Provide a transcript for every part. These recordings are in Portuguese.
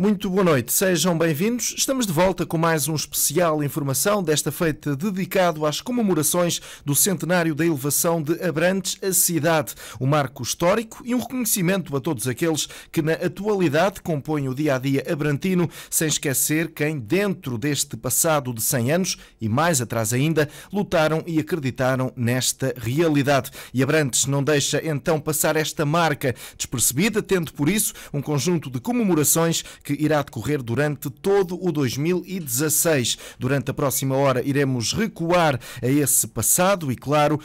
Muito boa noite, sejam bem-vindos. Estamos de volta com mais um especial informação, desta feita dedicado às comemorações do centenário da elevação de Abrantes à cidade, um marco histórico e um reconhecimento a todos aqueles que na atualidade compõem o dia a dia abrantino, sem esquecer quem, dentro deste passado de 100 anos e mais atrás ainda, lutaram e acreditaram nesta realidade. E Abrantes não deixa então passar esta marca despercebida, tendo por isso um conjunto de comemorações que irá decorrer durante todo o 2016. Durante a próxima hora iremos recuar a esse passado e, claro,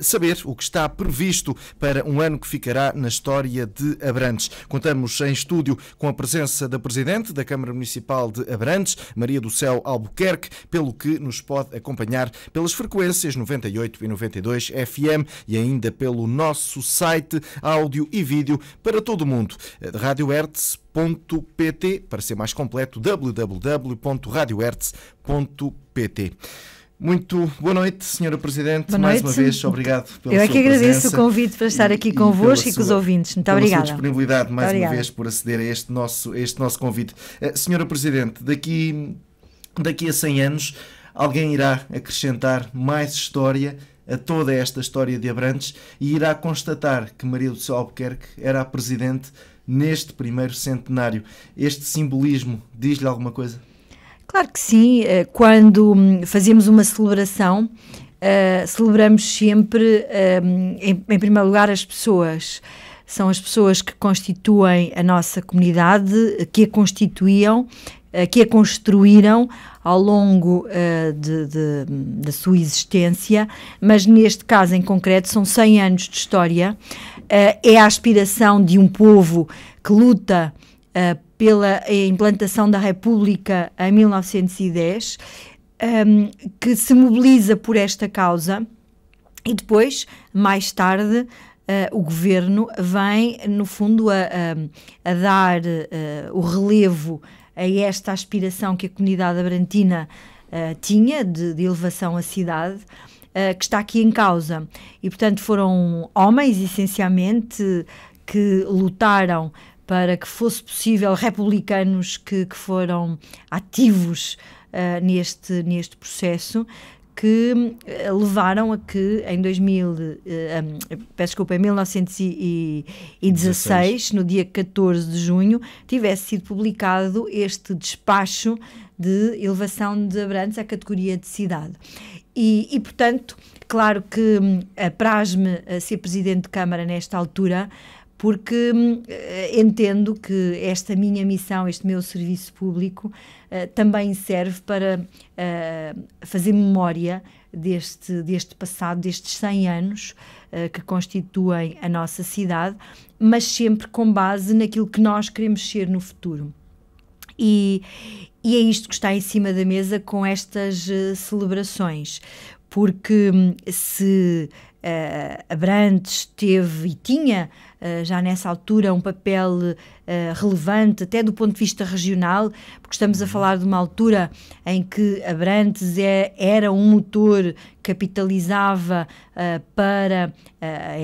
saber o que está previsto para um ano que ficará na história de Abrantes. Contamos em estúdio com a presença da Presidente da Câmara Municipal de Abrantes, Maria do Céu Albuquerque, pelo que nos pode acompanhar pelas frequências 98 e 92 FM e ainda pelo nosso site, áudio e vídeo para todo o mundo. Rádio Hertz www.radiohertz.pt para ser mais completo, www.radiohertz.pt. Muito boa noite, Senhora Presidente. Boa mais uma vez, obrigado pela Eu é que agradeço o convite para estar aqui convosco e, e com os ouvintes. Muito pela obrigada. Sua disponibilidade, mais obrigada. uma vez, por aceder a este nosso, a este nosso convite. Uh, senhora Presidente, daqui, daqui a 100 anos, alguém irá acrescentar mais história a toda esta história de Abrantes e irá constatar que Maria do Céu Albuquerque era a Presidente neste primeiro centenário. Este simbolismo diz-lhe alguma coisa? Claro que sim. Eh, quando hum, fazemos uma celebração, eh, celebramos sempre, hum, em, primeiro lugar, as pessoas são as pessoas que constituem a nossa comunidade, eh, que a constituíam, que a construíram ao longo de, de, da sua existência, mas neste caso em concreto são 100 anos de história eh, é a aspiração de um povo que luta eh, pela eh, implantação da República em 1910, ehm, que se mobiliza por esta causa e depois, mais tarde, o governo vem, no fundo, a, a dar o relevo a esta aspiração que a comunidade abrantina tinha de, de elevação à cidade eh, que está aqui em causa. E, portanto, foram homens, essencialmente, que lutaram para que fosse possível republicanos que, que foram ativos uh, neste, neste processo, que eh, levaram a que em 2000, peço desculpa, em 1916, no dia 14 de junho, tivesse sido publicado este despacho de elevação de Abrantes à categoria de cidade. E, e, portanto, claro que hum, apraz-me ser Presidente de Câmara nesta altura, porque hum, eh, entendo que esta minha missão, este meu serviço público, eh, também serve para eh, fazer memória deste, deste passado, destes 100 anos uh, que constituem a nossa cidade, mas sempre com base naquilo que nós queremos ser no futuro. E, e é isto que está em cima da mesa com estas uh, celebrações. Porque hum, se uh, Abrantes teve e tinha uh, já nessa altura um papel uh, relevante, até do ponto de vista regional, porque estamos a uhum. falar de uma altura em que Abrantes é, era um motor, capitalizava para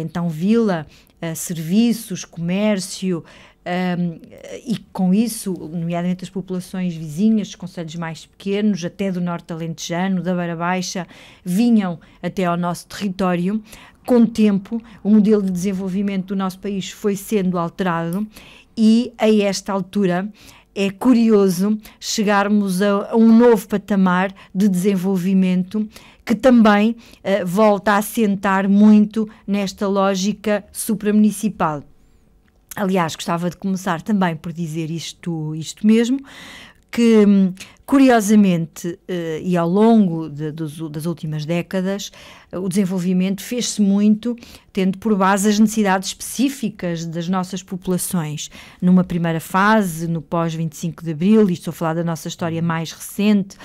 então vila. serviços, comércio, um, e com isso, nomeadamente as populações vizinhas, os conselhos mais pequenos, até do Norte Alentejano, da Beira Baixa, vinham até ao nosso território. Com o tempo, o modelo de desenvolvimento do nosso país foi sendo alterado e, a esta altura, é curioso chegarmos a, a um novo patamar de desenvolvimento que também uh, volta a assentar muito nesta lógica supramunicipal. Aliás, gostava de começar também por dizer isto, isto mesmo, que hum, curiosamente eh, e ao longo de, de, das últimas décadas eh, o desenvolvimento fez-se muito tendo por base as necessidades específicas das nossas populações numa primeira fase no pós 25 de abril e estou a falar da nossa história mais recente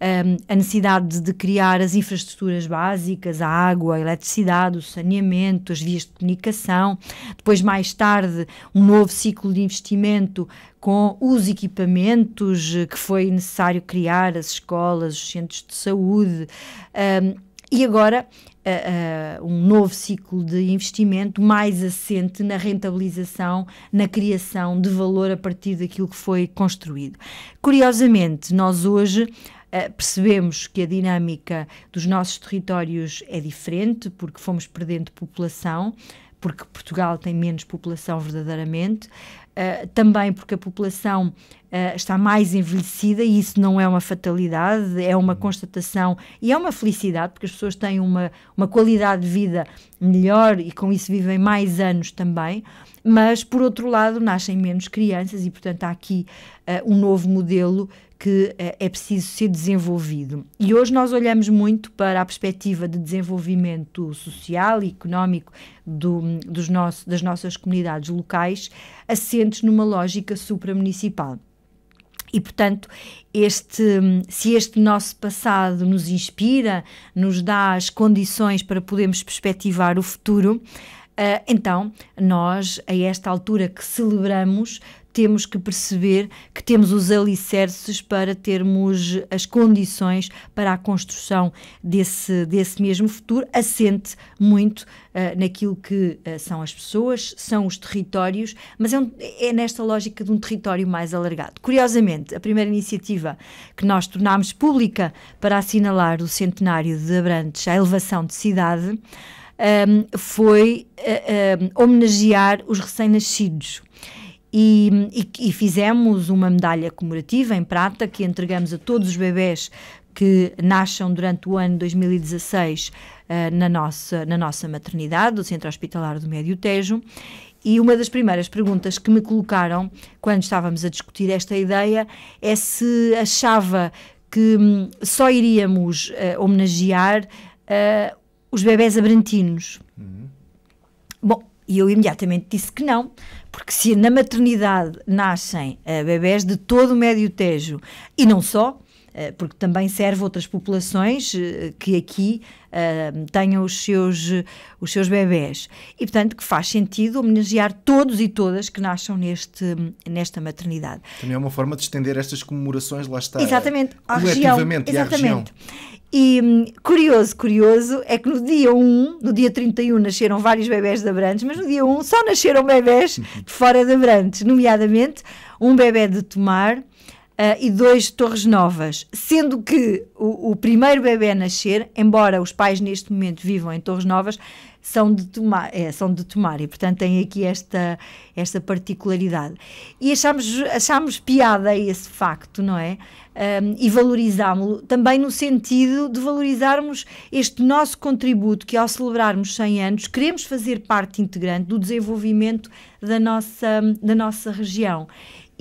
um, ehm, a necessidade de criar as infraestruturas básicas, a água, a eletricidade, o saneamento, as vias de comunicação. Depois, mais tarde, um novo ciclo de investimento com os equipamentos eh, que foi necessário criar, as escolas, os centros de saúde. Um, ehm, e agora Uh, uh, um novo ciclo de investimento mais assente na rentabilização, na criação de valor a partir daquilo que foi construído. Curiosamente, nós hoje uh, percebemos que a dinâmica dos nossos territórios é diferente, porque fomos perdendo população, porque Portugal tem menos população verdadeiramente, uh, também porque a população uh, está mais envelhecida e isso não é uma fatalidade, é uma uhum. constatação e é uma felicidade, porque as pessoas têm uma, uma qualidade de vida melhor e com isso vivem mais anos também, mas por outro lado nascem menos crianças e, portanto, há aqui uh, um novo modelo que eh, é preciso ser desenvolvido. E hoje nós olhamos muito para a perspectiva de desenvolvimento social e económico do, dos nosso, das nossas comunidades locais, assentes numa lógica supramunicipal. E, portanto, este, hum, se este nosso passado nos inspira, nos dá as condições para podermos perspectivar o futuro, eh, então nós, a esta altura que celebramos, temos que perceber que temos os alicerces para termos as condições para a construção desse, desse mesmo futuro, assente muito uh, naquilo que uh, são as pessoas, são os territórios, mas é, um, é, nesta lógica de um território mais alargado. Curiosamente, a primeira iniciativa que nós tornámos pública para assinalar o centenário de Abrantes, a elevação de cidade, um, ehm, foi uh, eh, um, ehm, homenagear os recém-nascidos. E, e, e fizemos uma medalha comemorativa em prata que entregamos a todos os bebés que nascem durante o ano 2016 uh, eh, na, nossa, na nossa maternidade, do Centro Hospitalar do Médio Tejo. E uma das primeiras perguntas que me colocaram quando estávamos a discutir esta ideia é se achava que hum, só iríamos uh, homenagear uh, os bebés abrantinos. Uhum. Bom, e eu imediatamente disse que não, porque se na maternidade nascem uh, bebés de todo o Médio Tejo e não só, uh, porque também serve outras populações uh, que aqui tenham os seus, os seus bebés. E, portanto, que faz sentido homenagear todos e todas que nasçam neste, nesta maternidade. Também é uma forma de estender estas comemorações, lá está, exatamente, coletivamente à região, exatamente. à região. E hum, curioso, curioso, é que no dia 1, no dia 31 nasceram vários bebés de Abrantes, mas no dia 1 só nasceram bebés de fora de Abrantes, nomeadamente um bebé de Tomar, Uh, e dois de Torres Novas, sendo que o, o, primeiro bebê a nascer, embora os pais neste momento vivam em Torres Novas, são de tomar, é, são de tomar e portanto tem aqui esta, esta particularidade. E achamos, achamos piada esse facto, não é? Um, e valorizámo-lo também no sentido de valorizarmos este nosso contributo que ao celebrarmos 100 anos queremos fazer parte integrante do desenvolvimento da nossa, da nossa região.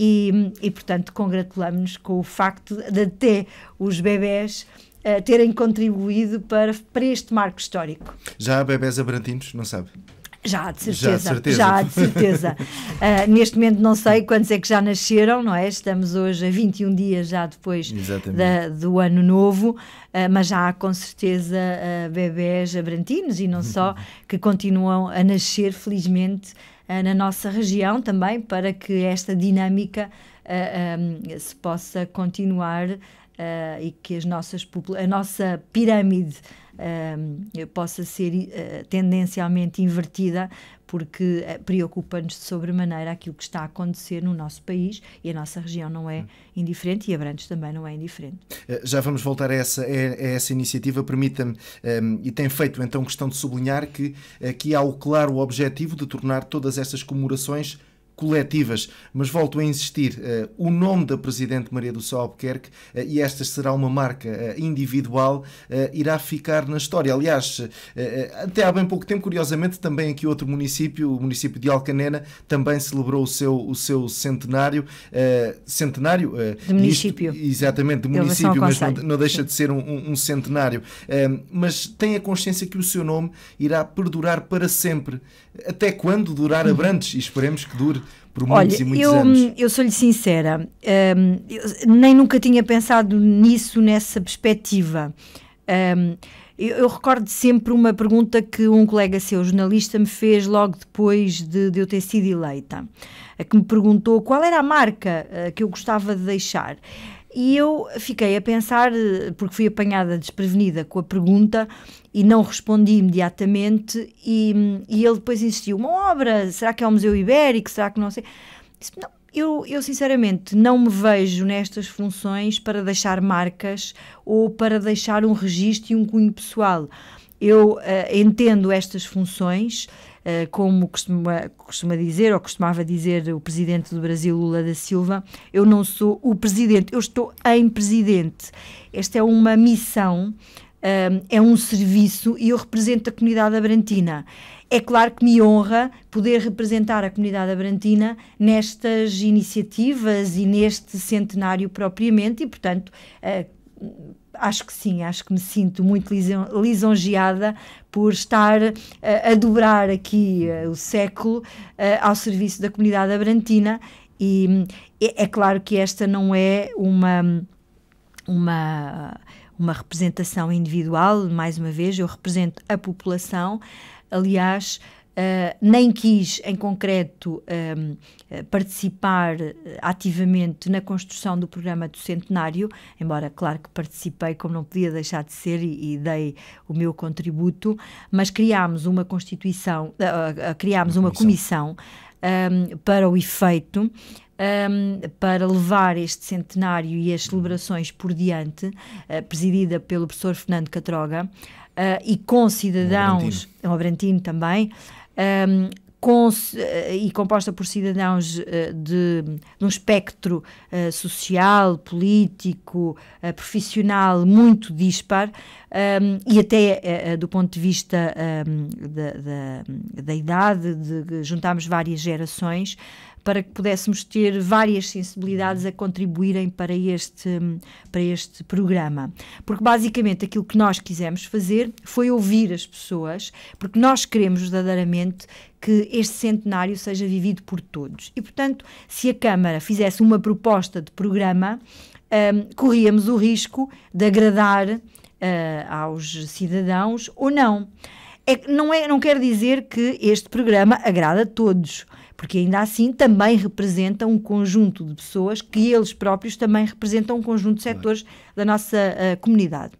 E, e portanto, congratulamos-nos com o facto de até os bebés eh, terem contribuído para, para este marco histórico. Já há bebés abrantinos? Não sabe? Já, de certeza. Já, de certeza. Já, de certeza. uh, neste momento não sei quantos é que já nasceram, não é? Estamos hoje a 21 dias já depois da, do ano novo, uh, mas já há com certeza uh, bebés abrantinos e não só, uhum. que continuam a nascer, felizmente, na nossa região também, para que esta dinâmica um, se possa continuar uh, e que as nossas, a nossa pirâmide uh, possa ser uh, tendencialmente invertida, porque eh, preocupa-nos de sobremaneira aquilo que está a acontecer no nosso país e a nossa região não é hum. indiferente e a Brantes também não é indiferente. Já vamos voltar a essa, a essa iniciativa, permita-me, um, ehm, e tem feito então questão de sublinhar que aqui há o claro objetivo de tornar todas estas comemorações coletivas. Mas volto a insistir: eh, o nome da Presidente Maria do Sol Albuquerque, eh, e esta será uma marca eh, individual, irá ficar na história. Aliás, até há bem pouco tempo, curiosamente, também aqui outro município, o município de Alcanena, também celebrou o seu, o seu centenário. centenário? de município. Isto, exatamente, de município, mas não, não, deixa de ser um, um centenário. mas tenha consciência que o seu nome irá perdurar para sempre até quando durar Abrantes? E esperemos que dure por muitos Olha, e muitos eu, anos. Eu sou-lhe sincera, hum, nem nunca tinha pensado nisso, nessa perspectiva. Hum, eu, eu, recordo sempre uma pergunta que um colega seu, jornalista, me fez logo depois de, de eu ter sido eleita, a que me perguntou qual era a marca uh, que eu gostava de deixar. E eu fiquei a pensar, eh, porque fui apanhada desprevenida com a pergunta e não respondi imediatamente. E, e ele depois insistiu: uma obra? Será que é o Museu Ibérico? Será que não sei? Disse, não, eu, eu, sinceramente não me vejo nestas funções para deixar marcas ou para deixar um registro e um cunho pessoal. Eu uh, entendo estas funções eh, como costuma, costuma dizer, ou costumava dizer o presidente do Brasil, Lula da Silva, eu não sou o presidente, eu estou em presidente. Esta é uma missão eh, é um serviço e eu represento a comunidade abrantina. É claro que me honra poder representar a comunidade abrantina nestas iniciativas e neste centenário propriamente, e portanto. Eh, acho que sim, acho que me sinto muito lisonjeada por estar uh, a dobrar aqui uh, o século uh, ao serviço da comunidade abrantina e é, é claro que esta não é uma uma uma representação individual, mais uma vez, eu represento a população. Aliás, eh, nem quis, em concreto, um, ehm, eh, participar eh, ativamente na construção do programa do centenário, embora, claro, que participei, como não podia deixar de ser, e, e dei o meu contributo, mas criámos uma Constituição, uh, uh, criámos uma, uma comissão, um, ehm, para o efeito. Um, ehm, para levar este centenário e as celebrações por diante, uh, presidida pelo professor Fernando Catroga uh, e com cidadãos, em Abrantino também, um, com, eh, e composta por cidadãos eh, de, de um espectro uh, social, político, uh, profissional muito dispar um, e até uh, do ponto de vista um, da, da, da, idade, de, de, juntámos várias gerações para que pudéssemos ter várias sensibilidades a contribuírem para este, hum, para este programa. Porque basicamente aquilo que nós quisemos fazer foi ouvir as pessoas, porque nós queremos verdadeiramente que este centenário seja vivido por todos. E, portanto, se a Câmara fizesse uma proposta de programa, um, corríamos o risco de agradar uh, aos cidadãos ou não. É, não, é, não quer dizer que este programa agrada a todos, porque ainda assim também representam um conjunto de pessoas que eles próprios também representam um conjunto de setores da nossa uh, comunidade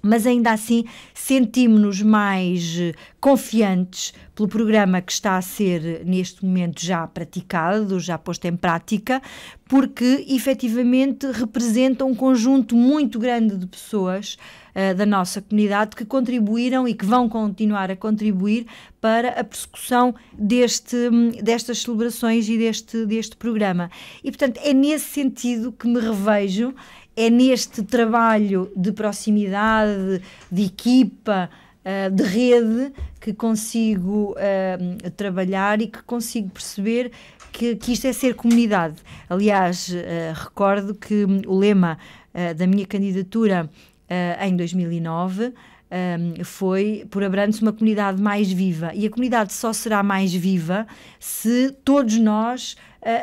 mas ainda assim sentimos-nos mais eh, confiantes pelo programa que está a ser eh, neste momento já praticado, já posto em prática, porque efetivamente representa um conjunto muito grande de pessoas eh, da nossa comunidade que contribuíram e que vão continuar a contribuir para a persecução deste, hum, destas celebrações e deste, deste programa. E, portanto, é nesse sentido que me revejo, é neste trabalho de proximidade, de equipa, eh, de rede que consigo eh, trabalhar e que consigo perceber que, que isto é ser comunidade. Aliás, uh, recordo que hum, o lema uh, da minha candidatura uh, em 2009, um, ehm, foi por abrantes uma comunidade mais viva. E a comunidade só será mais viva se todos nós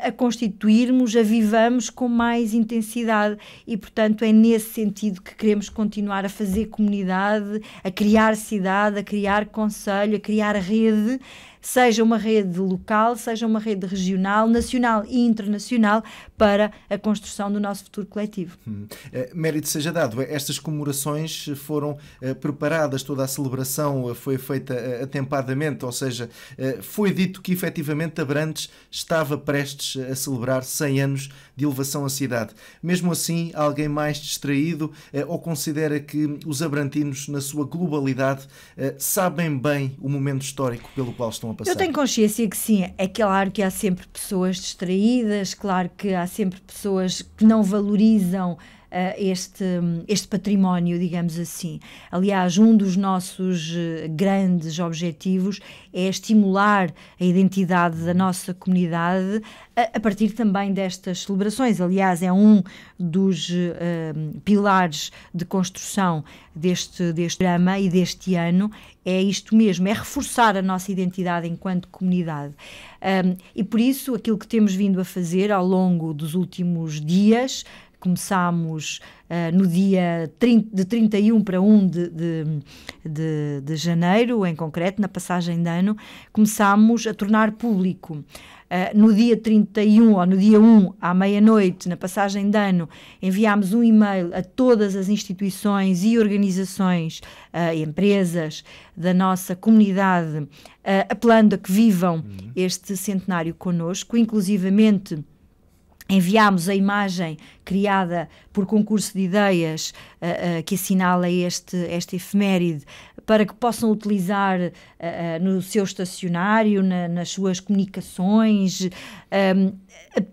a, constituirmos, a vivamos com mais intensidade. E, portanto, é nesse sentido que queremos continuar a fazer comunidade, a criar cidade, a criar conselho, a criar rede, seja uma rede local, seja uma rede regional, nacional e internacional, para a construção do nosso futuro coletivo. Hum. Eh, mérito seja dado, estas comemorações foram eh, preparadas, toda a celebração eh, foi feita atempadamente, ou seja, foi dito que efetivamente Abrantes estava prestes Prestes a celebrar 100 anos de elevação à cidade. Mesmo assim, alguém mais distraído eh, ou considera que os abrantinos, na sua globalidade, eh, sabem bem o momento histórico pelo qual estão a passar? Eu tenho consciência que sim. É claro que há sempre pessoas distraídas, claro que há sempre pessoas que não valorizam eh, este, este património, digamos assim. Aliás, um dos nossos eh, grandes objetivos é estimular a identidade da nossa comunidade a, partir também destas celebrações. Aliás, é um dos uh, pilares de construção deste, deste programa e deste ano. É isto mesmo, é reforçar a nossa identidade enquanto comunidade. Um, e por isso, aquilo que temos vindo a fazer ao longo dos últimos dias, começámos uh, no dia 30, de 31 para 1 de, de, de, de, janeiro, em concreto, na passagem de ano, começámos a tornar público. Uh, no dia 31 ou no dia 1 à meia-noite, na passagem de ano, enviámos um e-mail a todas as instituições e organizações uh, e empresas da nossa comunidade, apelando a que vivam uhum. este centenário conosco, inclusivamente Enviámos a imagem criada por concurso de ideias uh, uh, que assinala este, este efeméride para que possam utilizar uh, no seu estacionário, na, nas suas comunicações, um, ehm,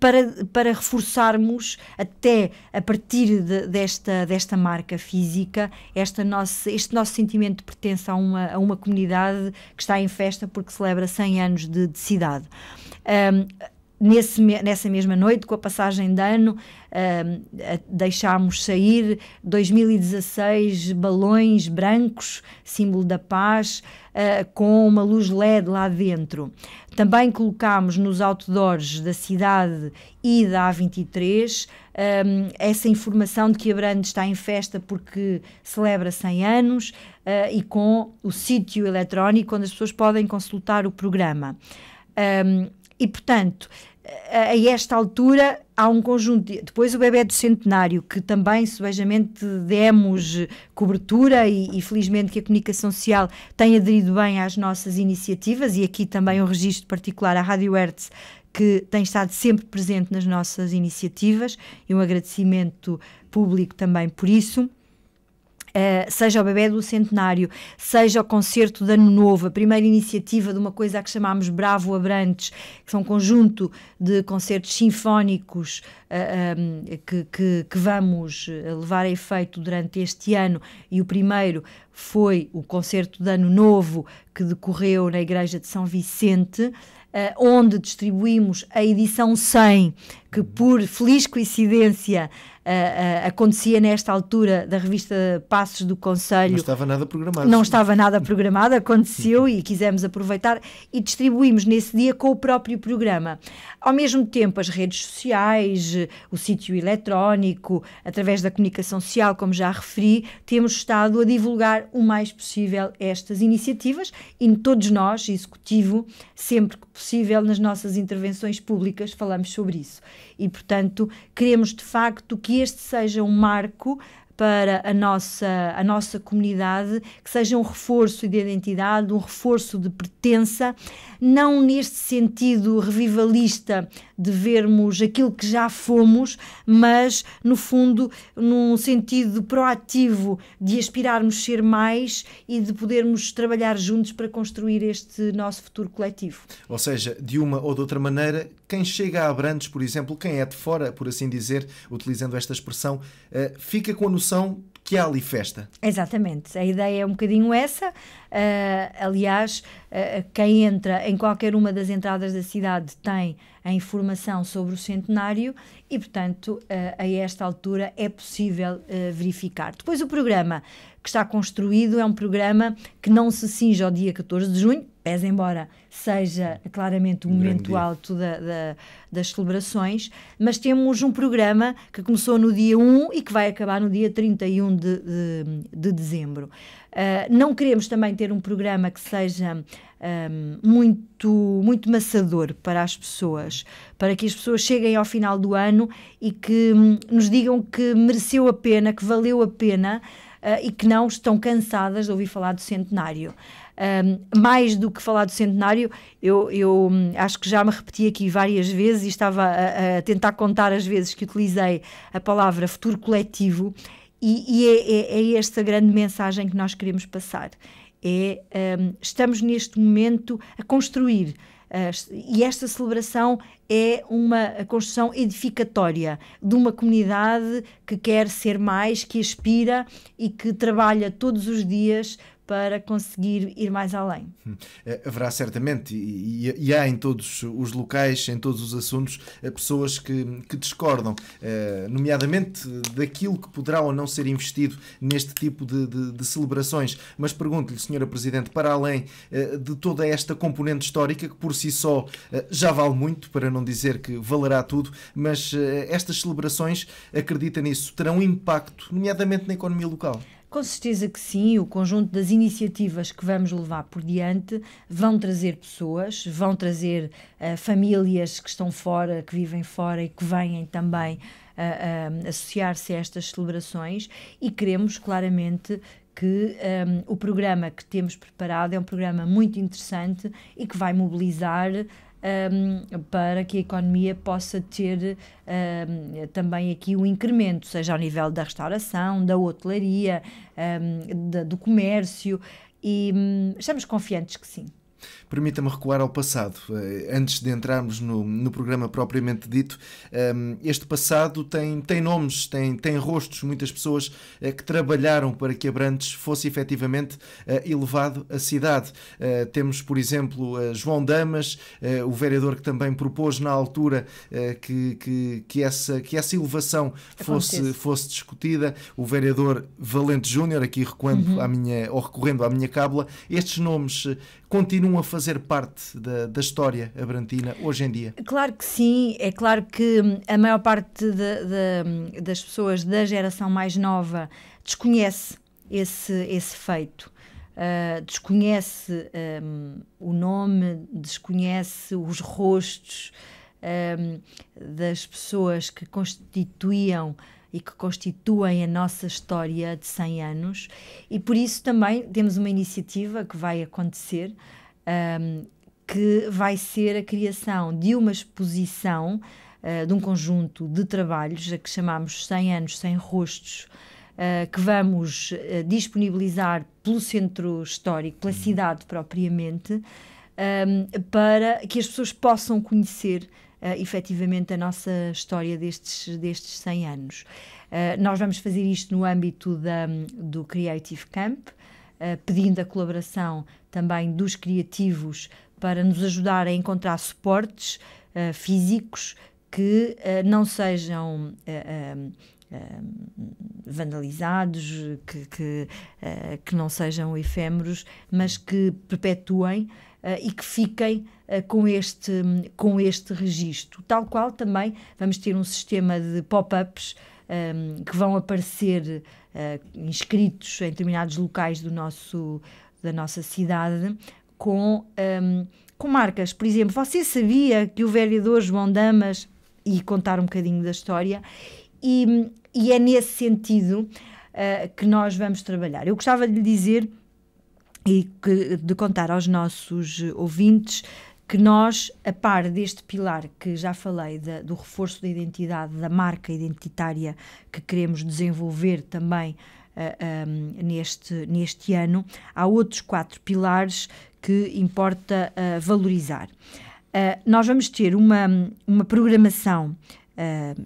para, para reforçarmos até a partir de, desta, desta marca física esta nosso, este nosso sentimento de pertença a uma, a uma comunidade que está em festa porque celebra 100 anos de, de cidade. Um, ehm, Nesse, nessa mesma noite, com a passagem de ano, uh, deixámos sair 2016 balões brancos, símbolo da paz, uh, com uma luz LED lá dentro. Também colocámos nos outdoors da cidade e da A23 um, essa informação de que a Brande está em festa porque celebra 100 anos uh, e com o sítio eletrónico onde as pessoas podem consultar o programa. Um, e, portanto, a esta altura há um conjunto. De, depois o bebê é do centenário, que também subejamente demos eh, cobertura e, e, felizmente que a comunicação social tem aderido bem às nossas iniciativas e aqui também um registro particular à Rádio Hertz que tem estado sempre presente nas nossas iniciativas e um agradecimento público também por isso. Uh, seja o bebé do centenário, seja o concerto de Ano Novo, a primeira iniciativa de uma coisa a que chamámos Bravo Abrantes, que são um conjunto de concertos sinfónicos uh, eh, um, ehm, que, que, que, vamos eh, levar a efeito durante este ano. E o primeiro foi o concerto de Ano Novo, que decorreu na Igreja de São Vicente, uh, onde distribuímos a edição 100 que por feliz coincidência Uh, uh, acontecia nesta altura da revista Passos do Conselho. Não estava nada programado Não estava nada programado aconteceu e quisemos aproveitar e distribuímos nesse dia com o próprio programa. Ao mesmo tempo, as redes sociais, o sítio eletrónico, através da comunicação social, como já referi, temos estado a divulgar o mais possível estas iniciativas e todos nós, executivo, sempre que possível, nas nossas intervenções públicas, falamos sobre isso. E, portanto, queremos de facto que este seja um marco para a nossa, a nossa comunidade, que seja um reforço de identidade, um reforço de pertença, não neste sentido revivalista de vermos aquilo que já fomos, mas, no fundo, num sentido proativo de aspirarmos ser mais e de podermos trabalhar juntos para construir este nosso futuro coletivo. Ou seja, de uma ou de outra maneira, quem chega a Abrantes, por exemplo, quem é de fora, por assim dizer, utilizando esta expressão, eh, fica com a noção que há ali festa. Exatamente, a ideia é um bocadinho essa. Uh, aliás, uh, quem entra em qualquer uma das entradas da cidade tem a informação sobre o centenário e, portanto, eh, a esta altura é possível eh, verificar. Depois, o programa que está construído é um programa que não se cinge ao dia 14 de junho, pese embora seja claramente um, um momento alto da, da, das celebrações, mas temos um programa que começou no dia 1 e que vai acabar no dia 31 de, de, de dezembro. Ah, não queremos também ter um programa que seja um, muito, muito maçador para as pessoas, para que as pessoas cheguem ao final do ano e que um, nos digam que mereceu a pena, que valeu a pena uh, e que não estão cansadas de ouvir falar do centenário. Um, mais do que falar do centenário, eu, eu hum, acho que já me repeti aqui várias vezes e estava a, a tentar contar as vezes que utilizei a palavra futuro coletivo e, e é, é, é, esta grande mensagem que nós queremos passar. É, um, estamos neste momento a construir, uh, e esta celebração é uma construção edificatória de uma comunidade que quer ser mais, que aspira e que trabalha todos os dias para conseguir ir mais além. Hum. Eh, haverá certamente, e, e, há em todos os locais, em todos os assuntos, eh, pessoas que, que discordam, eh, nomeadamente daquilo que poderá ou não ser investido neste tipo de, de, de celebrações. Mas pergunto-lhe, Senhora Presidente, para além de toda esta componente histórica, que por si só já vale muito, para não dizer que valerá tudo, mas estas celebrações, acredita nisso, terão impacto, nomeadamente na economia local? Com certeza que sim, o conjunto das iniciativas que vamos levar por diante vão trazer pessoas, vão trazer uh, famílias que estão fora, que vivem fora e que vêm também uh, uh, associar-se a estas celebrações e queremos claramente que um, o programa que temos preparado é um programa muito interessante e que vai mobilizar um, para que a economia possa ter um, também aqui um incremento, seja ao nível da restauração, da hotelaria, um, da, do comércio. E hum, estamos confiantes que sim. Permita-me recuar ao passado. Eh, antes de entrarmos no, no programa propriamente dito, ehm, este passado tem, tem nomes, tem, tem rostos, muitas pessoas eh, que trabalharam para que Abrantes fosse efetivamente eh, elevado à cidade. Temos, por exemplo, João Damas, o vereador que também propôs na altura que, que, que, essa, que essa elevação fosse, fosse discutida, o vereador Valente Júnior, aqui recuando uhum. à minha, ou recorrendo à minha cábula, estes nomes continuam a fazer parte da, da história abrantina hoje em dia? Claro que sim, é claro que hum, a maior parte de, de, hum, das pessoas da geração mais nova desconhece esse, esse feito. Uh, desconhece um, o nome, desconhece os rostos um, das pessoas que constituíam e que constituem a nossa história de 100 anos. E por isso também temos uma iniciativa que vai acontecer, um, que vai ser a criação de uma exposição uh, de um conjunto de trabalhos a que chamamos 100 anos sem rostos. Uh, que vamos uh, disponibilizar pelo centro histórico, pela uhum. cidade propriamente, um, para que as pessoas possam conhecer uh, efetivamente a nossa história destes, destes 100 anos. Uh, nós vamos fazer isto no âmbito da, do Creative Camp, uh, pedindo a colaboração também dos criativos para nos ajudar a encontrar suportes uh, físicos que não sejam. vandalizados, que, que, que não sejam efêmeros, mas que perpetuem eh, e que fiquem eh, com este, com este registro. Tal qual também vamos ter um sistema de pop-ups um, ehm, que vão aparecer uh, inscritos em determinados locais do nosso, da nossa cidade com, um, ehm, com marcas. Por exemplo, você sabia que o vereador João Damas e contar um bocadinho da história, e, e é nesse sentido uh, que nós vamos trabalhar. Eu gostava de lhe dizer e que, de contar aos nossos ouvintes que nós, a par deste pilar que já falei do reforço da identidade, da marca identitária que queremos desenvolver também uh, ah, um, neste, neste ano, há outros quatro pilares que importa uh, valorizar. Uh, nós vamos ter uma, uma programação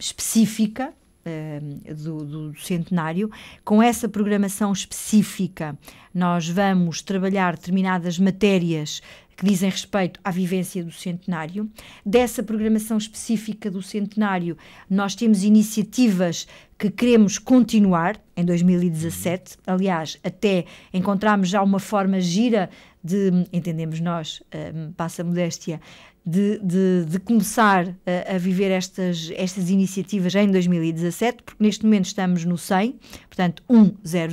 específica eh, do, do, centenário, com essa programação específica, nós vamos trabalhar determinadas matérias que dizem respeito à vivência do centenário. Dessa programação específica do centenário, nós temos iniciativas que queremos continuar em 2017. Aliás, até encontramos já uma forma gira de, entendemos nós, eh, passa a modéstia, de, de, de começar a, a, viver estas, estas iniciativas em 2017, porque neste momento estamos no 100, portanto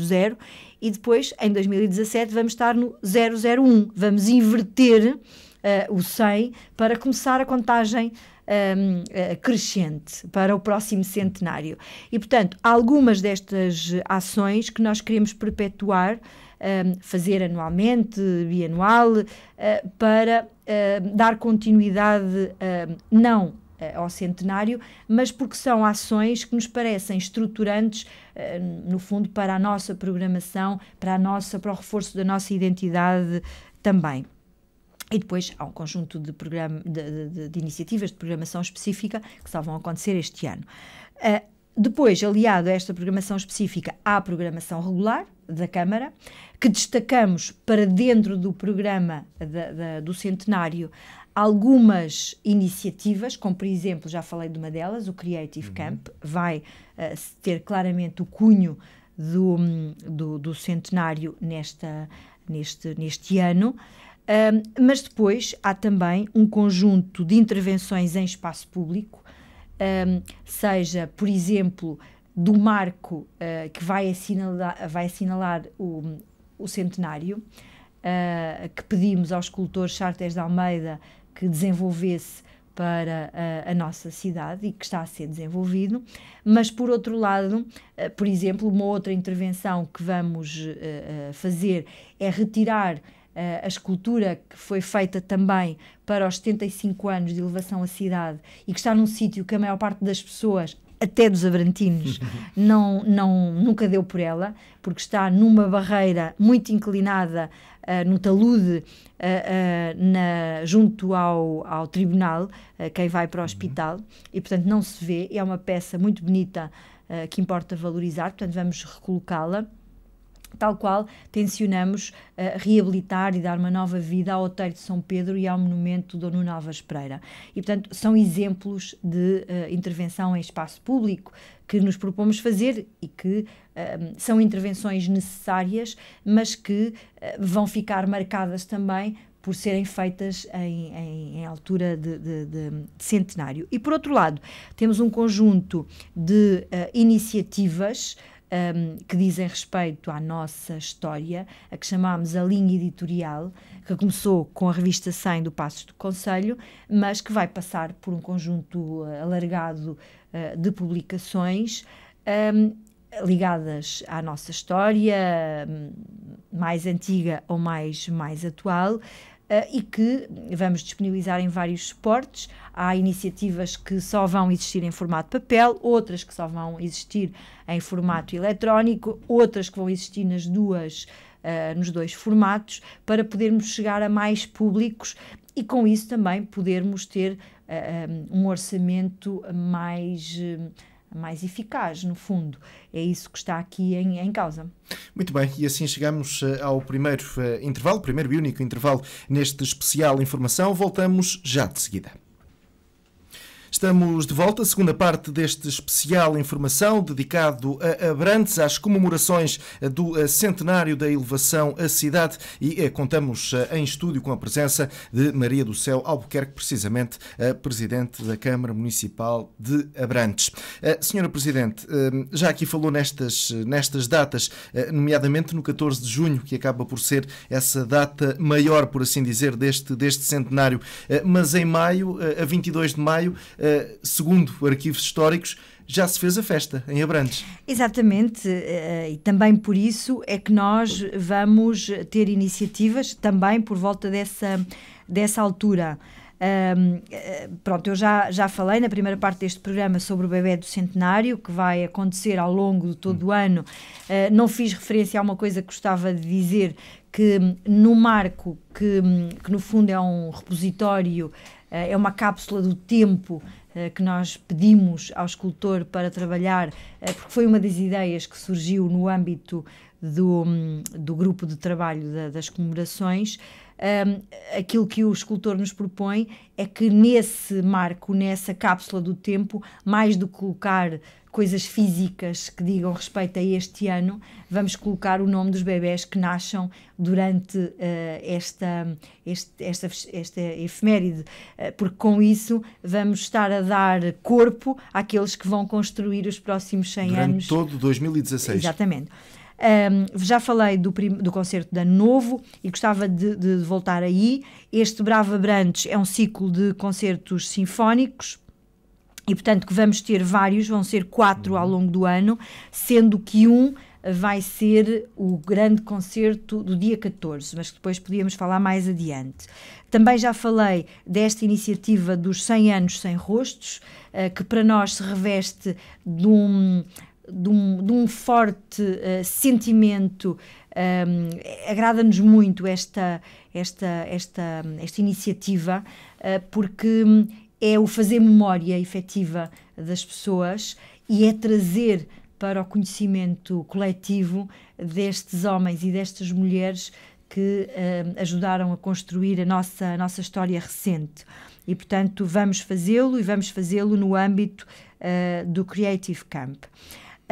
100, e depois em 2017 vamos estar no 001. Vamos inverter uh, o 100 para começar a contagem um, ehm, eh, crescente para o próximo centenário. E, portanto, algumas destas ações que nós queremos perpetuar, um, ehm, fazer anualmente, bianual, uh, para eh, dar continuidade, uh, não eh, ao centenário, mas porque são ações que nos parecem estruturantes, no fundo, para a nossa programação, para a nossa, para o reforço da nossa identidade também. E depois há um conjunto de, programa, de, de, de iniciativas de programação específica que só vão acontecer este ano. Uh, depois, aliado a esta programação específica, há a programação regular da Câmara, que destacamos para dentro do programa da, da, do Centenário algumas iniciativas, como por exemplo, já falei de uma delas, o Creative uhum. Camp, vai uh, ter claramente o cunho do, do, do Centenário nesta, neste, neste ano. mas depois há também um conjunto de intervenções em espaço público, um, seja, por exemplo, do marco uh, que vai assinalar, vai assinalar o, o centenário, uh, que pedimos ao escultor Chartes de Almeida que desenvolvesse para uh, a nossa cidade e que está a ser desenvolvido, mas por outro lado, uh, por exemplo, uma outra intervenção que vamos fazer é retirar eh, a escultura que foi feita também para os 75 anos de elevação à cidade e que está num sítio que a maior parte das pessoas até dos abrantinos, não, não, nunca deu por ela, porque está numa barreira muito inclinada uh, no talude, uh, uh, na, junto ao, ao tribunal, quem vai para o uhum. hospital, uhum. e portanto não se vê. É uma peça muito bonita que importa valorizar, portanto vamos recolocá-la tal qual tencionamos uh, reabilitar e dar uma nova vida ao Oteiro de São Pedro e ao monumento do Nuno Alves Pereira. E, portanto, são exemplos de uh, intervenção em espaço público que nos propomos fazer e que uh, são intervenções necessárias, mas que vão ficar marcadas também por serem feitas em, em, em altura de, de, de, centenário. E, por outro lado, temos um conjunto de iniciativas um, que dizem respeito à nossa história, a que chamámos a linha editorial, que começou com a revista 100 do Passos do Conselho, mas que vai passar por um conjunto eh, alargado uh, de publicações. Um, ligadas à nossa história mais antiga ou mais mais atual eh, e que vamos disponibilizar em vários suportes. Há iniciativas que só vão existir em formato papel, outras que só vão existir em formato eletrónico, outras que vão existir nas duas Uh, nos dois formatos para podermos chegar a mais públicos e com isso também podermos ter uh, um orçamento mais uh, mais eficaz, no fundo. É isso que está aqui em, em causa. Muito bem, e assim chegamos eh, ao primeiro eh, intervalo, primeiro e único intervalo neste especial informação. Voltamos já de seguida. Estamos de volta, segunda parte deste especial informação dedicado a Abrantes, às comemorações do eh, centenário da elevação à cidade e eh, contamos eh, em estúdio com a presença de Maria do Céu Albuquerque, precisamente a Presidente da Câmara Municipal de Abrantes. Senhora Presidente, já aqui falou nestas, nestas datas, nomeadamente no 14 de junho, que acaba por ser essa data maior, por assim dizer, deste, deste centenário, mas em maio, a 22 de maio, eh, segundo arquivos históricos, já se fez a festa em Abrantes. Exatamente, eh, e também por isso é que nós vamos ter iniciativas também por volta dessa, dessa altura. Um, eh, pronto, eu já, já falei na primeira parte deste programa sobre o bebê do centenário, que vai acontecer ao longo de todo o hum. ano. Uh, não fiz referência a uma coisa que gostava de dizer, que hum, no marco, que, hum, que no fundo é um repositório, uh, é uma cápsula do tempo que nós pedimos ao escultor para trabalhar, porque foi uma das ideias que surgiu no âmbito do, do grupo de trabalho da, das comemorações um, aquilo que o escultor nos propõe é que nesse marco, nessa cápsula do tempo, mais do que colocar coisas físicas que digam respeito a este ano, vamos colocar o nome dos bebés que nasçam durante uh, esta, este, esta, esta efeméride, uh, porque com isso vamos estar a dar corpo àqueles que vão construir os próximos 100 durante anos. todo 2016. Exatamente. Um, já falei do, do concerto de Ano Novo e gostava de, de voltar aí. Este Brava Brantes é um ciclo de concertos sinfónicos e, portanto, que vamos ter vários, vão ser quatro ao uhum. longo do ano, sendo que um vai ser o grande concerto do dia 14, mas que depois podíamos falar mais adiante. Também já falei desta iniciativa dos 100 anos sem rostos, ah, que para nós se reveste de um de um, de um forte uh, sentimento. Um, ehm, Agrada-nos muito esta, esta, esta, esta iniciativa, uh, porque hum, é o fazer memória efetiva das pessoas e é trazer para o conhecimento coletivo destes homens e destas mulheres que uh, ajudaram a construir a nossa, a nossa história recente. E, portanto, vamos fazê-lo e vamos fazê-lo no âmbito uh, do Creative Camp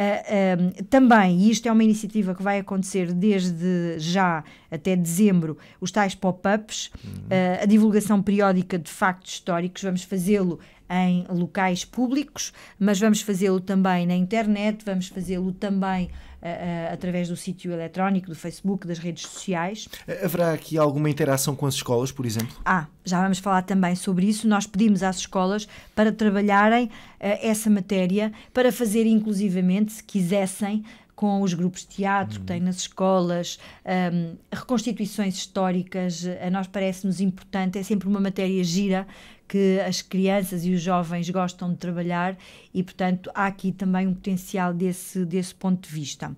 um, eh, ehm, também, e isto é uma iniciativa que vai acontecer desde já até dezembro, os tais pop-ups, uhum. uh, a divulgação periódica de factos históricos, vamos fazê-lo em locais públicos, mas vamos fazê-lo também na internet, vamos fazê-lo também eh, eh, através do sítio eletrónico, do Facebook, das redes sociais. Eh, haverá aqui alguma interação com as escolas, por exemplo? Ah, já vamos falar também sobre isso. Nós pedimos às escolas para trabalharem uh, essa matéria, para fazer inclusivamente, se quisessem, com os grupos de teatro que hum. têm nas escolas, um, ehm, reconstituições históricas, a nós parece-nos importante, é sempre uma matéria gira que as crianças e os jovens gostam de trabalhar e, portanto, há aqui também um potencial desse, desse ponto de vista.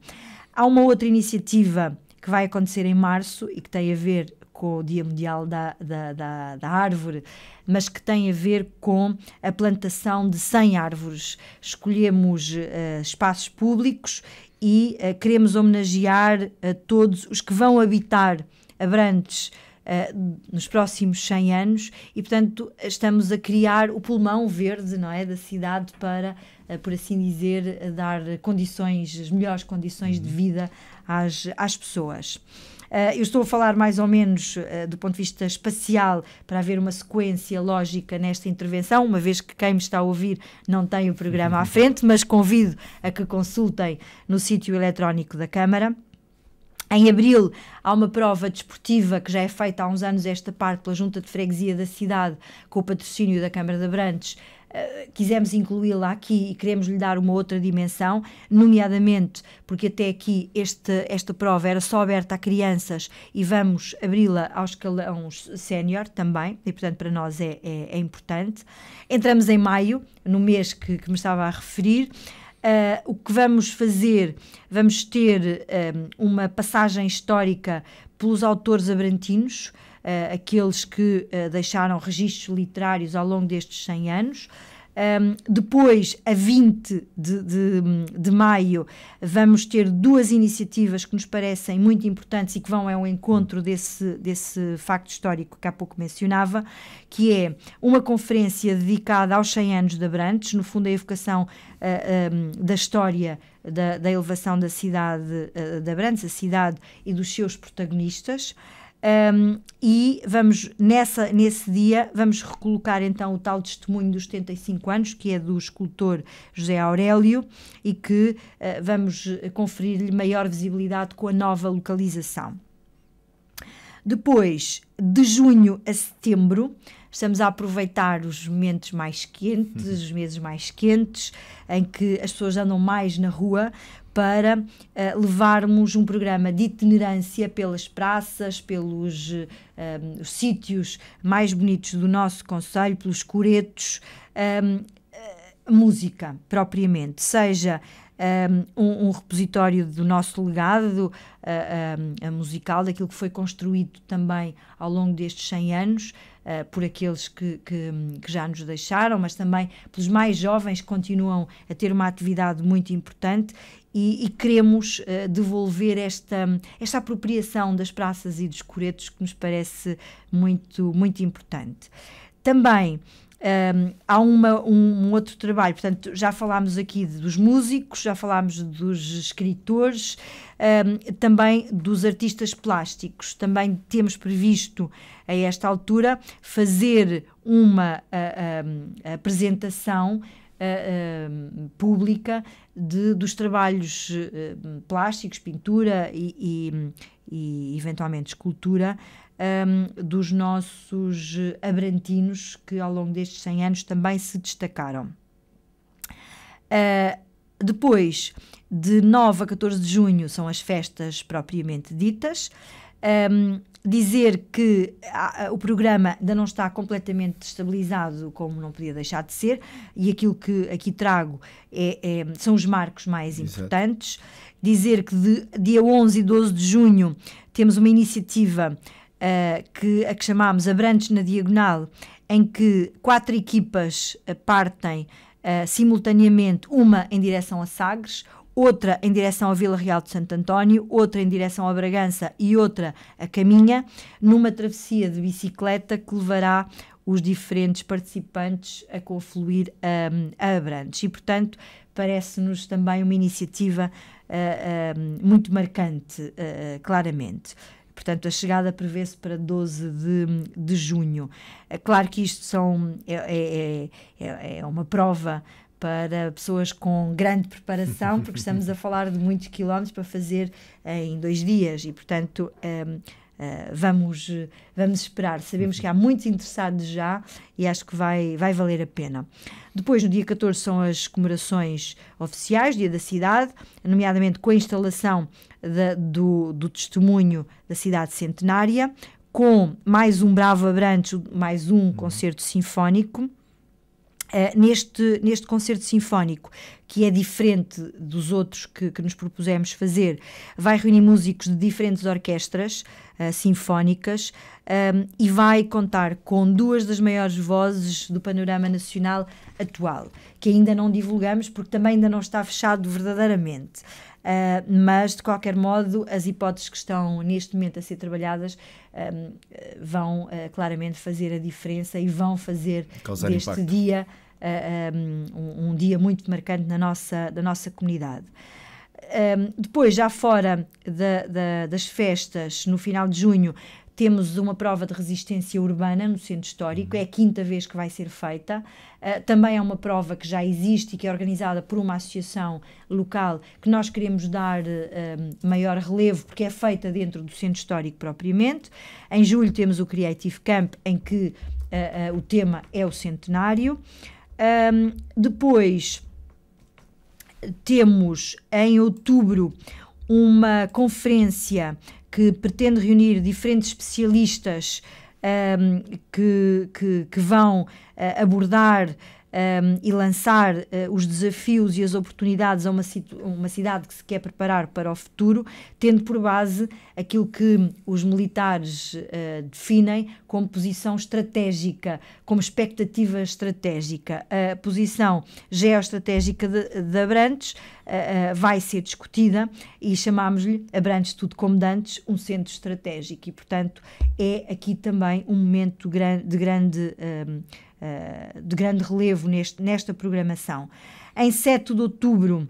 Há uma outra iniciativa que vai acontecer em março e que tem a ver com o Dia Mundial da, da, da, da, Árvore, mas que tem a ver com a plantação de 100 árvores. Escolhemos uh, espaços públicos e uh, queremos homenagear a eh, todos os que vão habitar Abrantes, uh, nos próximos 100 anos e, portanto, estamos a criar o pulmão verde não é, da cidade para, uh, por assim dizer, dar condições, as melhores condições de uhum. vida às, às pessoas. Uh, eu estou a falar mais ou menos uh, do ponto de vista espacial para haver uma sequência lógica nesta intervenção, uma vez que quem me está a ouvir não tem o programa à frente, mas convido a que consultem no sítio eletrónico da Câmara. Em abril há uma prova desportiva que já é feita há uns anos esta parte pela Junta de Freguesia da cidade com o patrocínio da Câmara de Abrantes. Eh, quisemos incluí-la aqui e queremos lhe dar uma outra dimensão, nomeadamente porque até aqui este, esta prova era só aberta a crianças e vamos abri-la aos escalões sénior também, e portanto para nós é, é, é, importante. Entramos em maio, no mês que, que me estava a referir, Uh, o que vamos fazer? Vamos ter eh, uma passagem histórica pelos autores abrantinos, uh, eh, aqueles que uh, deixaram registros literários ao longo destes 100 anos. Um, depois, a 20 de, de, de, maio, vamos ter duas iniciativas que nos parecem muito importantes e que vão ao encontro desse, desse facto histórico que há pouco mencionava, que é uma conferência dedicada aos 100 anos de Abrantes, no fundo a evocação uh, ah, um, da história da, da elevação da cidade uh, Abrantes, a cidade e dos seus protagonistas. Um, e vamos, nessa, nesse dia, vamos recolocar então o tal testemunho dos 75 anos, que é do escultor José Aurélio, e que uh, vamos eh, conferir-lhe maior visibilidade com a nova localização. Depois, de junho a setembro, estamos a aproveitar os momentos mais quentes, uhum. os meses mais quentes, em que as pessoas andam mais na rua, para uh, levarmos um programa de itinerância pelas praças, pelos uh, um, sítios mais bonitos do nosso Conselho, pelos coretos, ehm, eh, música propriamente, seja um, um repositório do nosso legado uh, musical, daquilo que foi construído também ao longo destes 100 anos, uh, por aqueles que, que, que, já nos deixaram, mas também pelos mais jovens que continuam a ter uma atividade muito importante. E, e queremos uh, devolver esta, esta apropriação das praças e dos coretos que nos parece muito, muito importante. Também um, há uma, um, um, outro trabalho, portanto, já falámos aqui dos músicos, já falámos dos escritores, um, também dos artistas plásticos. Também temos previsto, a esta altura, fazer uma apresentação Uh, uh, pública de, dos trabalhos uh, plásticos, pintura e, e, e eventualmente escultura um, dos nossos abrantinos que ao longo destes 100 anos também se destacaram. Uh, depois, de 9 a 14 de junho, são as festas propriamente ditas. Um, dizer que o programa ainda não está completamente estabilizado, como não podia deixar de ser, e aquilo que aqui trago é, é, são os marcos mais Exato. importantes. Dizer que de, dia 11 e 12 de junho temos uma iniciativa uh, que, a que chamámos Abrantes na Diagonal, em que quatro equipas eh, partem uh, simultaneamente, uma em direção a Sagres, outra em direção a Vila Real de Santo António, outra em direção a Bragança e outra a Caminha, numa travessia de bicicleta que levará os diferentes participantes a confluir um, ehm, a Abrantes. E, portanto, parece-nos também uma iniciativa uh, uh, muito marcante, uh, claramente. Portanto, a chegada prevê-se para 12 de, de junho. É claro que isto são, é é, é, é, é uma prova para pessoas com grande preparação, porque estamos a falar de muitos quilómetros para fazer eh, em dois dias e, portanto, um, eh, eh, vamos, vamos esperar. Sabemos que há muitos interessados já e acho que vai, vai valer a pena. Depois, no dia 14, são as comemorações oficiais, dia da cidade, nomeadamente com a instalação da, do, do testemunho da cidade centenária, com mais um Bravo Abrantes, mais um uhum. concerto sinfónico eh, neste, neste concerto sinfónico, que é diferente dos outros que, que, nos propusemos fazer, vai reunir músicos de diferentes orquestras uh, sinfónicas um, ehm, e vai contar com duas das maiores vozes do panorama nacional atual, que ainda não divulgamos porque também ainda não está fechado verdadeiramente. Uh, mas, de qualquer modo, as hipóteses que estão neste momento a ser trabalhadas um, ehm, vão claramente fazer a diferença e vão fazer Causar deste impacto. dia um, um, dia muito marcante na nossa, da nossa comunidade. Um, depois, já fora das festas, no final de junho, temos uma prova de resistência urbana no centro histórico, uhum. é a quinta vez que vai ser feita. Uh, também é uma prova que já existe e que é organizada por uma associação local que nós queremos dar uh, maior relevo porque é feita dentro do centro histórico propriamente. Em julho temos o Creative Camp, em que uh, o tema é o centenário. Um, depois temos em outubro uma conferência que pretende reunir diferentes especialistas um, que, que, que, vão uh, abordar um, ehm, e lançar uh, os desafios e as oportunidades a uma, uma, cidade que se quer preparar para o futuro, tendo por base aquilo que os militares uh, definem como posição estratégica, como expectativa estratégica. A posição geoestratégica de, de Abrantes uh, vai ser discutida e chamámos-lhe Abrantes Tudo Como Dantes, um centro estratégico, e portanto é aqui também um momento de grande. De grande um, eh, de grande relevo neste, nesta programação. Em 7 de outubro,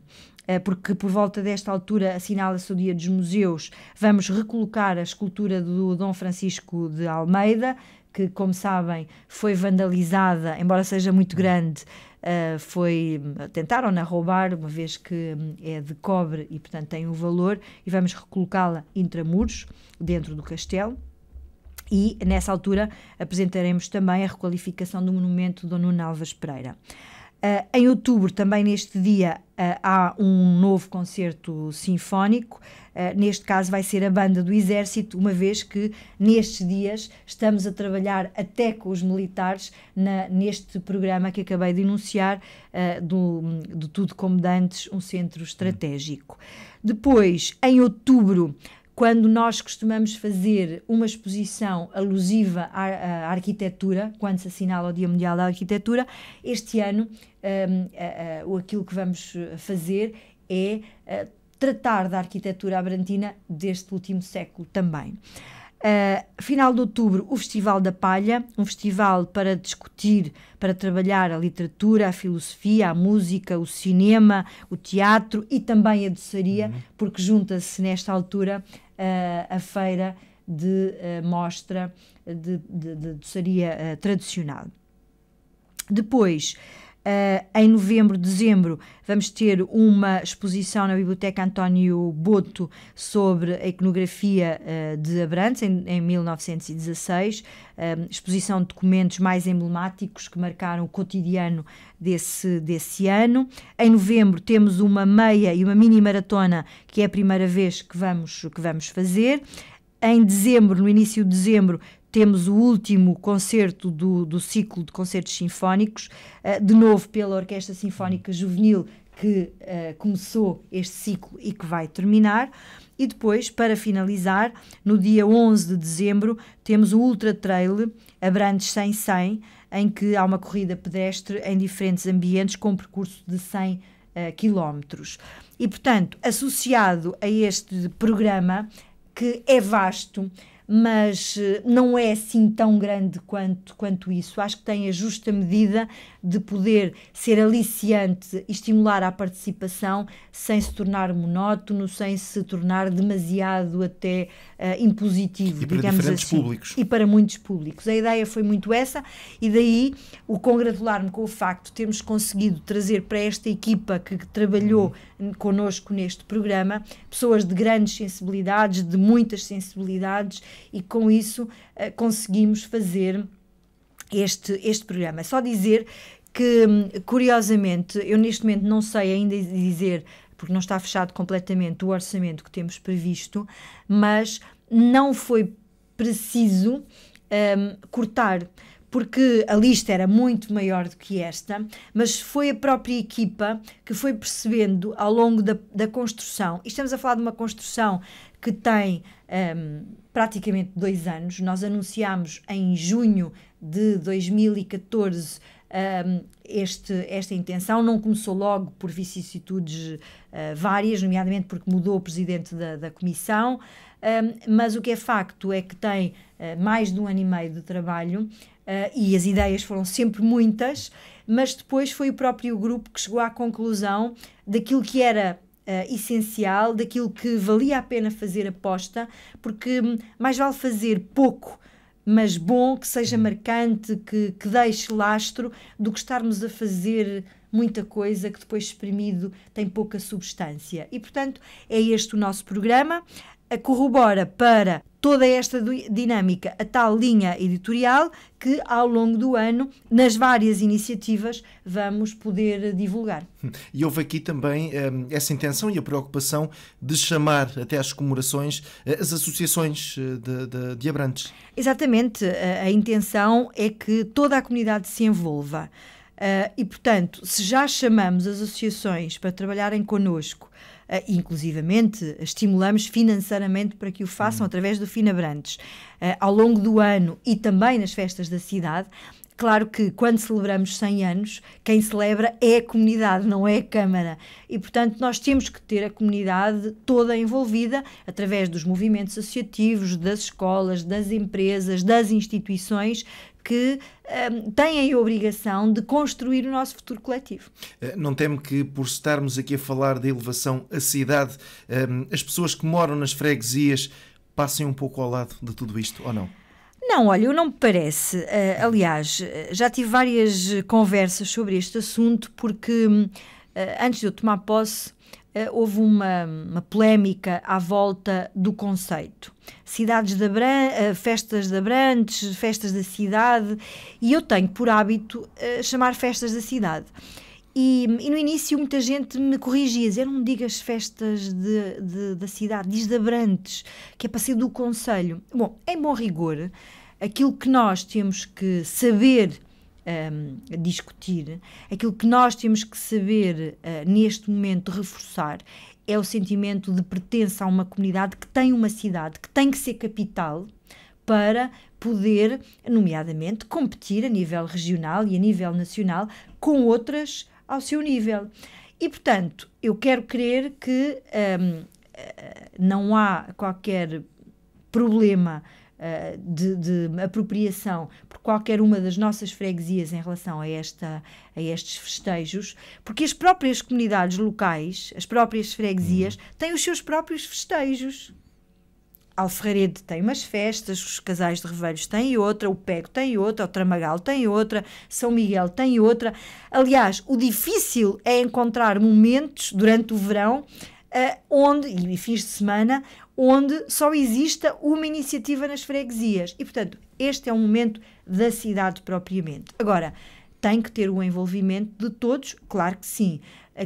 eh, porque por volta desta altura assinala-se o Dia dos Museus, vamos recolocar a escultura do Dom Francisco de Almeida, que, como sabem, foi vandalizada, embora seja muito grande, eh, foi tentaram-na roubar, uma vez que hum, é de cobre e, portanto, tem um valor, e vamos recolocá-la intramuros, dentro do castelo. E nessa altura apresentaremos também a requalificação do monumento do Nuno Alves Pereira. Uh, em outubro, também neste dia, uh, há um novo concerto sinfónico. Uh, neste caso, vai ser a banda do Exército, uma vez que nestes dias estamos a trabalhar até com os militares na, neste programa que acabei de enunciar, do, do Tudo Como Dantes, um centro estratégico. Depois, em outubro, quando nós costumamos fazer uma exposição alusiva à, à arquitetura, quando se assinala o Dia Mundial da Arquitetura, este ano um, aquilo que vamos eh, fazer é eh, tratar da arquitetura abrantina deste último século também. Uh, final de outubro, o Festival da Palha, um festival para discutir, para trabalhar a literatura, a filosofia, a música, o cinema, o teatro e também a doçaria, uhum. porque junta-se nesta altura uh, a feira de uh, mostra de, de, de doçaria tradicional. Depois, Uh, em novembro, dezembro, vamos ter uma exposição na Biblioteca António Boto sobre a iconografia uh, de Abrantes, em, em 1916, uh, eh, exposição de documentos mais emblemáticos que marcaram o cotidiano desse, desse ano. Em novembro, temos uma meia e uma mini maratona, que é a primeira vez que vamos, que vamos fazer. Em dezembro, no início de dezembro, temos o último concerto do, do ciclo de concertos sinfónicos, uh, de novo pela Orquestra Sinfónica Juvenil, que uh, começou este ciclo e que vai terminar. E depois, para finalizar, no dia 11 de dezembro, temos o Ultra Trail Abrantes 100 100, em que há uma corrida pedestre em diferentes ambientes com um percurso de 100 uh, eh, quilómetros. E, portanto, associado a este programa, que é vasto, mas eh, não é assim tão grande quanto, quanto isso. Acho que tem a justa medida de poder ser aliciante, estimular a participação sem se tornar monótono, sem se tornar demasiado até uh, impositivo, e digamos assim. Públicos. E para muitos públicos. A ideia foi muito essa e daí o congratular-me com o facto de termos conseguido trazer para esta equipa que trabalhou uhum conosco neste programa, pessoas de grandes sensibilidades, de muitas sensibilidades, e com isso uh, conseguimos fazer este, este programa. Só dizer que, hum, curiosamente, eu neste momento não sei ainda dizer, porque não está fechado completamente o orçamento que temos previsto, mas não foi preciso um, cortar porque a lista era muito maior do que esta, mas foi a própria equipa que foi percebendo ao longo da, da construção, e estamos a falar de uma construção que tem um, praticamente dois anos, nós anunciámos em junho de 2014 um, este, esta intenção. Não começou logo por vicissitudes uh, várias, nomeadamente porque mudou o presidente da, da comissão, um, mas o que é facto é que tem uh, mais de um ano e meio de trabalho Uh, e as ideias foram sempre muitas, mas depois foi o próprio grupo que chegou à conclusão daquilo que era uh, essencial, daquilo que valia a pena fazer aposta, porque hum, mais vale fazer pouco, mas bom, que seja uhum. marcante, que, que deixe lastro, do que estarmos a fazer muita coisa que depois exprimido tem pouca substância. E, portanto, é este o nosso programa corrobora para toda esta dinâmica a tal linha editorial que ao longo do ano, nas várias iniciativas, vamos poder divulgar. Hum, e houve aqui também hum, essa intenção e a preocupação de chamar até às comemorações eh, as associações eh, de, de, de Abrantes. Exatamente, a, intenção é que toda a comunidade se envolva. Uh, e, portanto, se já chamamos as associações para trabalharem connosco, Uh, inclusivamente, estimulamos financeiramente para que o façam hum. através do Finabrantes. Uh, ao longo do ano e também nas festas da cidade, Claro que quando celebramos 100 anos, quem celebra é a comunidade, não é a Câmara. E, portanto, nós temos que ter a comunidade toda envolvida através dos movimentos associativos, das escolas, das empresas, das instituições que um, têm a obrigação de construir o nosso futuro coletivo. Eh, não temo que, por estarmos aqui a falar de elevação à cidade, um, as pessoas que moram nas freguesias passem um pouco ao lado de tudo isto, ou não? Não, olha, eu não me parece. Uh, aliás, eh, já tive várias conversas sobre este assunto, porque uh, antes de eu tomar posse, eh, houve uma, uma, polémica à volta do conceito. Cidades de Abran, eh, festas de Abrantes, festas da cidade, e eu tenho por hábito eh, chamar festas da cidade. E, e, no início muita gente me corrigia, dizia, não digas festas de, de, da cidade, diz de Abrantes, que é para ser do Conselho. Bom, em bom rigor, aquilo que nós temos que saber um, ehm, discutir, aquilo que nós temos que saber uh, neste momento reforçar é o sentimento de pertença a uma comunidade que tem uma cidade, que tem que ser capital para poder, nomeadamente, competir a nível regional e a nível nacional com outras ao seu nível. E, portanto, eu quero crer que um, ehm, eh, não há qualquer problema eh, de, de, apropriação por qualquer uma das nossas freguesias em relação a, esta, a estes festejos, porque as próprias comunidades locais, as próprias freguesias, uhum. têm os seus próprios festejos. Alferrede tem umas festas, os casais de Revelhos têm outra, o Pego tem outra, o Tramagal tem outra, São Miguel tem outra. Aliás, o difícil é encontrar momentos durante o verão uh, onde, e fins de semana, onde só exista uma iniciativa nas freguesias. E, portanto, este é um momento da cidade propriamente. Agora, tem que ter o envolvimento de todos, claro que sim.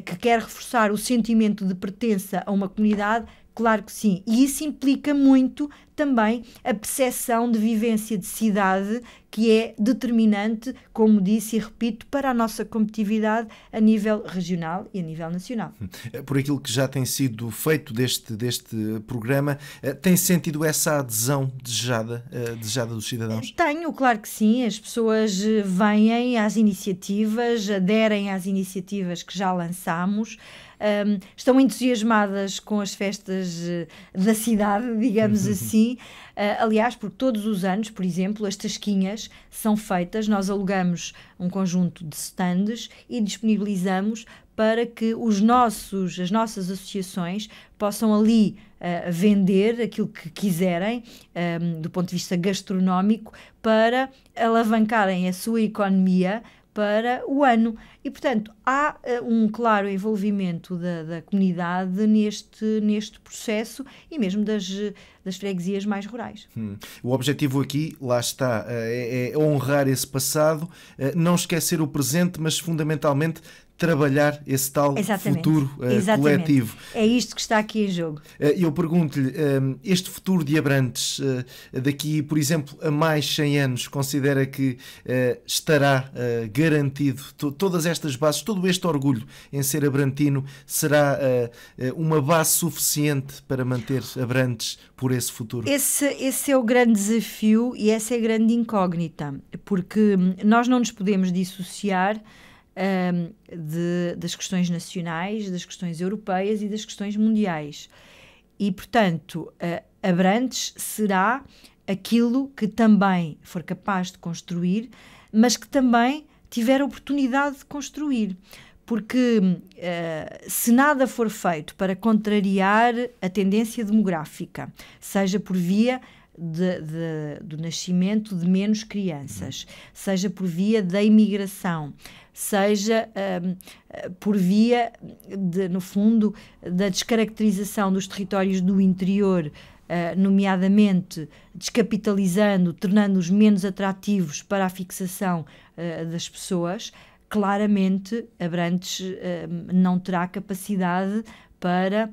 Que quer reforçar o sentimento de pertença a uma comunidade, claro que sim. E isso implica muito também a percepção de vivência de cidade que é determinante, como disse e repito, para a nossa competitividade a nível regional e a nível nacional. Hum. Eh, por aquilo que já tem sido feito deste, deste programa, eh, tem sentido essa adesão desejada, eh, desejada dos cidadãos? Tenho, claro que sim. As pessoas vêm às iniciativas, aderem às iniciativas que já lançamos. Ehm, estão entusiasmadas com as festas da cidade, digamos assim, uh, aliás, porque todos os anos, por exemplo, as tasquinhas são feitas, nós alugamos um conjunto de stands e disponibilizamos para que os nossos, as nossas associações possam ali uh, vender aquilo que quiserem, um, ah, do ponto de vista gastronómico, para alavancarem a sua economia para o ano. E, portanto, há uh, um claro envolvimento da, da, comunidade neste, neste processo e mesmo das, das freguesias mais rurais. Hum. O objetivo aqui, lá está, eh, é, é honrar esse passado, eh, não esquecer o presente, mas fundamentalmente trabalhar esse tal Exatamente. futuro uh, coletivo. É isto que está aqui em jogo. Uh, eu pergunto-lhe, um, ehm, este futuro de Abrantes, uh, daqui, por exemplo, a mais 100 anos, considera que estará garantido todas estas bases, todo este orgulho em ser abrantino, será uma base suficiente para manter Abrantes por esse futuro? Esse, esse é o grande desafio e essa é a grande incógnita, porque hum, nós não nos podemos dissociar um, de, das questões nacionais, das questões europeias e das questões mundiais. E, portanto, uh, Abrantes será aquilo que também for capaz de construir, mas que também tiver a oportunidade de construir. Porque uh, se nada for feito para contrariar a tendência demográfica, seja por via de, de, do nascimento de menos crianças, uhum. seja por via da imigração, seja um, por via, de, no fundo, da descaracterização dos territórios do interior Uh, nomeadamente descapitalizando, tornando-os menos atrativos para a fixação uh, das pessoas, claramente Abrantes uh, não terá capacidade para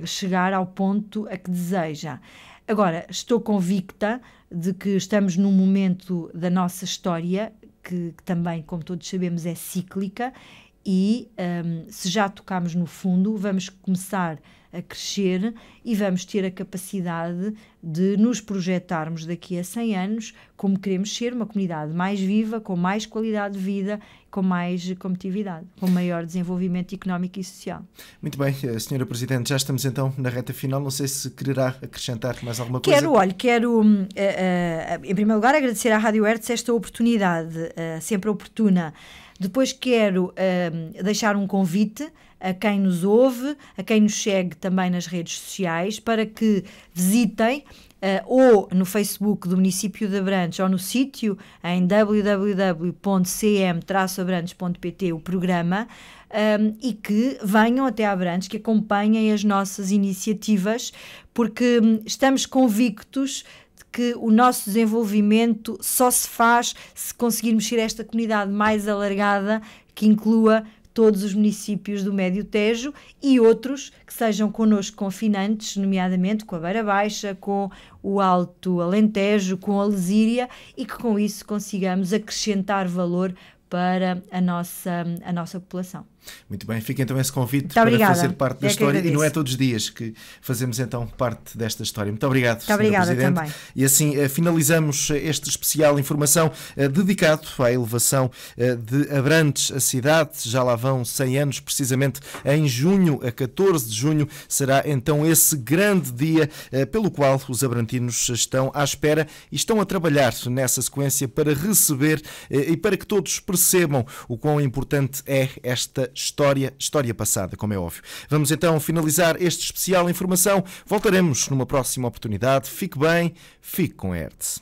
um, chegar ao ponto a que deseja. Agora, estou convicta de que estamos num momento da nossa história que, que também, como todos sabemos, é cíclica e um, se já tocamos no fundo, vamos começar a crescer e vamos ter a capacidade de nos projetarmos daqui a 100 anos como queremos ser, uma comunidade mais viva, com mais qualidade de vida com mais competitividade, com maior desenvolvimento económico e social. Muito bem, eh, Senhora Presidente, já estamos então na reta final. Não sei se quererá acrescentar mais alguma coisa. Quero, olha, quero, uh, em primeiro lugar, agradecer à Rádio Hertz esta oportunidade, uh, sempre oportuna. Depois quero hum, deixar um convite a quem nos ouve, a quem nos segue também nas redes sociais, para que visitem eh, ou no Facebook do município de Abrantes ou no sítio em www.cm-abrantes.pt o programa um, ehm, e que venham até Abrantes, que acompanhem as nossas iniciativas, porque hum, estamos convictos que o nosso desenvolvimento só se faz se conseguirmos ser esta comunidade mais alargada que inclua todos os municípios do Médio Tejo e outros que sejam connosco confinantes, nomeadamente com a Beira Baixa, com o Alto Alentejo, com a Lesíria e que com isso consigamos acrescentar valor para a nossa, a nossa população. Muito bem, fica então esse convite Muito para obrigada. fazer parte da é história. E não é todos os dias que fazemos então parte desta história. Muito obrigado, Muito obrigada Presidente. Também. E assim eh, finalizamos eh, este especial informação eh, dedicado à elevação de Abrantes, a cidade. Já lá vão 100 anos, precisamente em junho, a 14 de junho, será então esse grande dia pelo qual os abrantinos estão à espera e estão a trabalhar nessa sequência para receber e para que todos percebam o quão importante é esta história, história passada, como é óbvio. Vamos então finalizar este especial informação. Voltaremos numa próxima oportunidade. Fique bem, fique com Hertz.